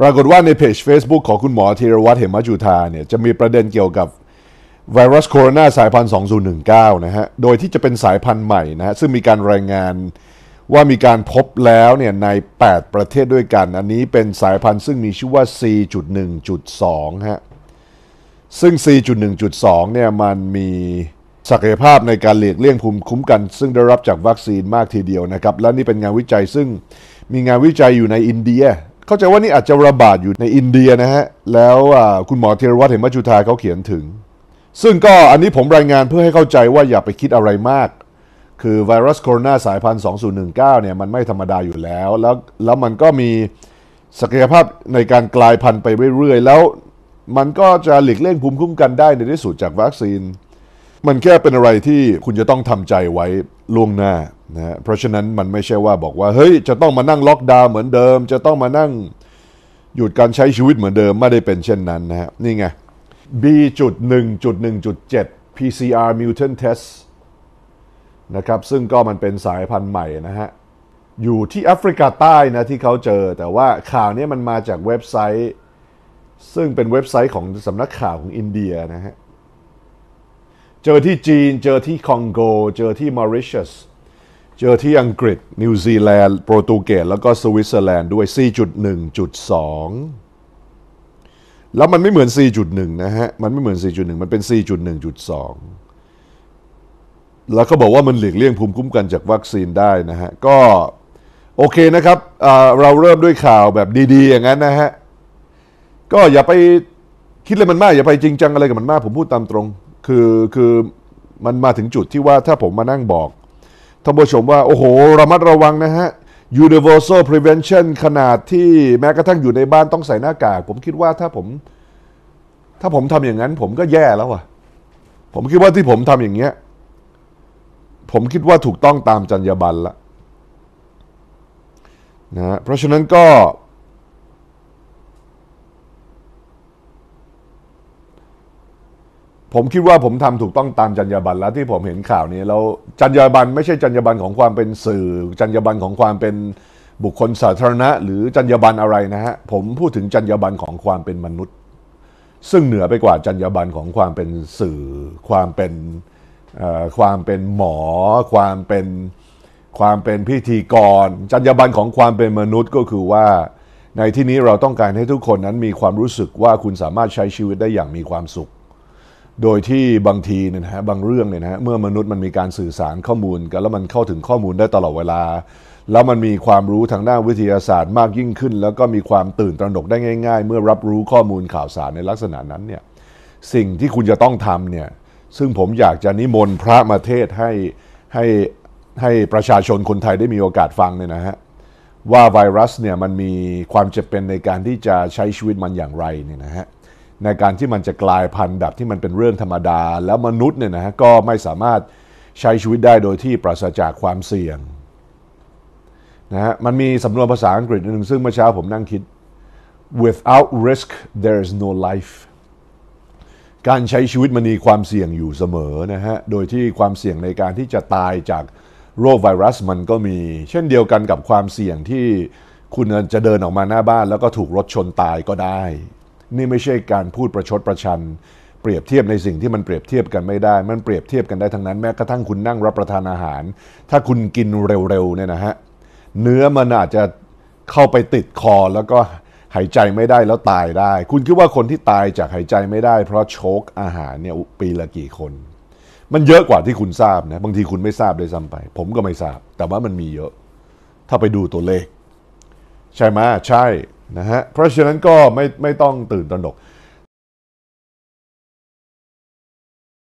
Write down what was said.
ปรากฏว่าในเพจ Facebook ของคุณหมอธีรวัตรเหมจุธาเนี่ยจะมีประเด็นเกี่ยวกับไวรัสโคโรนาสายพันธุ์ 2019 นะฮะ โดยที่จะเป็นสายพันธุ์ใหม่นะฮะซึ่งมีการรายงานว่ามีการพบแล้วเนี่ยใน 8 ประเทศด้วยกัน อันนี้เป็นสายพันธุ์ซึ่งมีชื่อว่า C.1.2 ฮะ ซึ่ง C.1.2 เนี่ยมันมีศักยภาพในการหลีกเลี่ยงภูมิคุ้มกัน ซึ่งได้รับจากวัคซีนมากทีเดียวนะครับ และนี่เป็นงานวิจัยซึ่งมีงานวิจัยอยู่ในอินเดียเข้าใจว่านี่อาจจะระบาดอยู่ในอินเดียนะฮะแล้วคุณหมอเทรวัตเหมจุธาเขาเขียนถึง ซึ่งก็อันนี้ผมรายงานเพื่อให้เข้าใจว่าอย่าไปคิดอะไรมาก คือไวรัสโคโรนาสายพันธุ์ 2019 เนี่ยมันไม่ธรรมดาอยู่แล้ว แล้ว แล้วมันก็มีศักยภาพในการกลายพันธุ์ไปเรื่อยๆแล้วมันก็จะหลีกเลี่ยงภูมิคุ้มกันได้ในที่สุดจากวัคซีนมันแค่เป็นอะไรที่คุณจะต้องทำใจไว้ล่วงหน้านะเพราะฉะนั้นมันไม่ใช่ว่าบอกว่าเฮ้ยจะต้องมานั่งล็อกดาวน์เหมือนเดิม จะต้องมานั่งหยุดการใช้ชีวิตเหมือนเดิม ไม่ได้เป็นเช่นนั้นนะฮะนี่ไง B.1.1.7 PCR mutant test นะครับซึ่งก็มันเป็นสายพันธุ์ใหม่นะฮะ อยู่ที่แอฟริกาใต้นะที่เขาเจอแต่ว่าข่าวนี้มันมาจากเว็บไซต์ ซึ่งเป็นเว็บไซต์ของสำนักข่าวของอินเดียนะฮะเจอที่จีน เจอที่คองโก เจอที่มอริเชสเจอที่อังกฤษ นิวซีแลนด์ โปรตุเกส แล้วก็สวิตเซอร์แลนด์ด้วย 4.1.2 แล้วมันไม่เหมือน 4.1 นะฮะ มันไม่เหมือน 4.1 มันเป็น 4.1.2 แล้วเขาบอกว่ามันหลีกเลี่ยงภูมิคุ้มกันจากวัคซีนได้นะฮะ ก็ โอเคนะครับ เราเริ่มด้วยข่าวแบบดีๆอย่างนั้นนะฮะ ก็อย่าไปคิดเลยมันมาก อย่าไปจริงจังอะไรกับมันมาก ผมพูดตามตรงคือคือมันมาถึงจุดที่ว่าถ้าผมมานั่งบอกท่านผู้ชมว่าโอ้โหระมัดระวังนะฮะ universal prevention ขนาดที่แม้กระทั่งอยู่ในบ้านต้องใส่หน้ากาก ผมคิดว่าถ้าผม ถ้าผมทำอย่างนั้นผมก็แย่แล้วอะผมคิดว่าที่ผมทำอย่างเงี้ยผมคิดว่าถูกต้องตามจรรยาบรรณละนะเพราะฉะนั้นก็ผมคิดว่าผมทำถูกต้องตามจรรยาบรรณแล้วที่ผมเห็นข่าวนี้แล้วจรรยาบรรณไม่ใช่จรรยาบรรณของความเป็นสื่อ จรรยาบรรณของความเป็นบุคคลสาธารณะ หรือจรรยาบรรณอะไรนะฮะผมพูดถึงจรรยาบรรณของความเป็นมนุษย์ ซึ่งเหนือไปกว่าจรรยาบรรณของความเป็นสื่อ ความเป็นความเป็นหมอ ความเป็นความเป็นพิธีกร จรรยาบรรณของความเป็นมนุษย์ก็คือว่าในที่นี้เราต้องการให้ทุกคนนั้นมีความรู้สึกว่าคุณสามารถใช้ชีวิตได้อย่างมีความสุขโดยที่บางทีเนี่ยนะฮะบางเรื่องเนี่ยนะฮะเมื่อมนุษย์มันมีการสื่อสารข้อมูลกันแล้วมันเข้าถึงข้อมูลได้ตลอดเวลา แล้วมันมีความรู้ทางด้านวิทยาศาสตร์มากยิ่งขึ้น แล้วก็มีความตื่นตระหนกได้ง่าย ๆ เมื่อรับรู้ข้อมูลข่าวสารในลักษณะนั้นเนี่ยสิ่งที่คุณจะต้องทำเนี่ยซึ่งผมอยากจะนิมนต์พระมาเทศให้ให้ให้ประชาชนคนไทยได้มีโอกาสฟังเนี่ยนะฮะว่าไวรัสเนี่ยมันมีความจำเป็นในการที่จะใช้ชีวิตมันอย่างไรเนี่ยนะฮะในการที่มันจะกลายพันธุ์แบบที่มันเป็นเรื่องธรรมดาแล้วมนุษย์เนี่ยนะฮะก็ไม่สามารถใช้ชีวิตได้โดยที่ปราศจากความเสี่ยงนะฮะมันมีสำนวนภาษาอังกฤษหนึ่งซึ่งเมื่อเช้าผมนั่งคิด without risk there is no life การใช้ชีวิตมันมีความเสี่ยงอยู่เสมอนะฮะโดยที่ความเสี่ยงในการที่จะตายจากโรคไวรัสมันก็มีเช่นเดียวกันกับความเสี่ยงที่คุณจะเดินออกมาหน้าบ้าน แล้วก็ถูกรถชนตายก็ได้นี่ไม่ใช่การพูดประชดประชันเปรียบเทียบในสิ่งที่มันเปรียบเทียบกันไม่ได้ มันเปรียบเทียบกันได้ ทั้งนั้นแม้กระทั่งคุณนั่งรับประทานอาหารถ้าคุณกินเร็วๆเนี่ยนะฮะเนื้อมันอาจจะเข้าไปติดคอ แล้วก็หายใจไม่ได้แล้วตายได้ คุณคิดว่าคนที่ตายจากหายใจไม่ได้ เพราะโชคอาหารเนี่ยปีละกี่คน มันเยอะกว่าที่คุณทราบนะบางทีคุณไม่ทราบเลยซ้ำไป ผมก็ไม่ทราบ แต่ว่ามันมีเยอะ ถ้าไปดูตัวเลข ใช่ไหมใช่นะฮะเพราะฉะนั้นก็ไม่ไม่ต้องตื่นตระหนก